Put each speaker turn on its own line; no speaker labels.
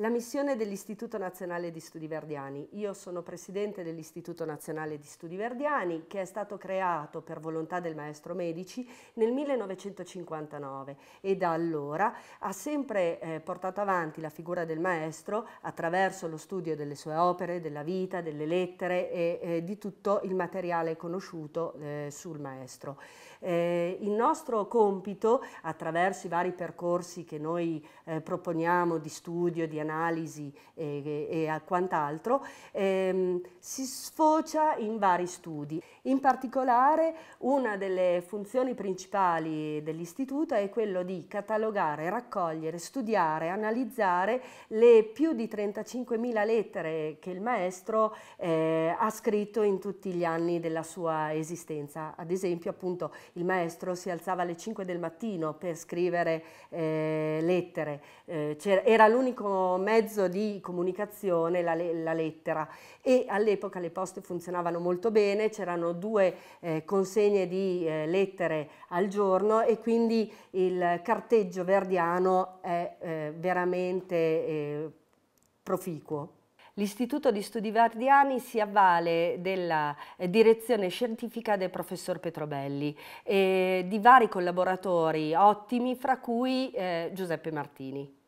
La missione dell'Istituto Nazionale di Studi Verdiani. Io sono presidente dell'Istituto Nazionale di Studi Verdiani che è stato creato per volontà del maestro Medici nel 1959 e da allora ha sempre eh, portato avanti la figura del maestro attraverso lo studio delle sue opere, della vita, delle lettere e eh, di tutto il materiale conosciuto eh, sul maestro. Eh, il nostro compito attraverso i vari percorsi che noi eh, proponiamo di studio, di analisi, analisi e, e, e quant'altro, ehm, si sfocia in vari studi. In particolare una delle funzioni principali dell'istituto è quello di catalogare, raccogliere, studiare, analizzare le più di 35.000 lettere che il maestro eh, ha scritto in tutti gli anni della sua esistenza. Ad esempio appunto il maestro si alzava alle 5 del mattino per scrivere eh, lettere, eh, era l'unico mezzo di comunicazione la, la lettera e all'epoca le poste funzionavano molto bene, c'erano due eh, consegne di eh, lettere al giorno e quindi il carteggio verdiano è eh, veramente eh, proficuo. L'Istituto di Studi Verdiani si avvale della eh, direzione scientifica del professor Petrobelli e eh, di vari collaboratori ottimi, fra cui eh, Giuseppe Martini.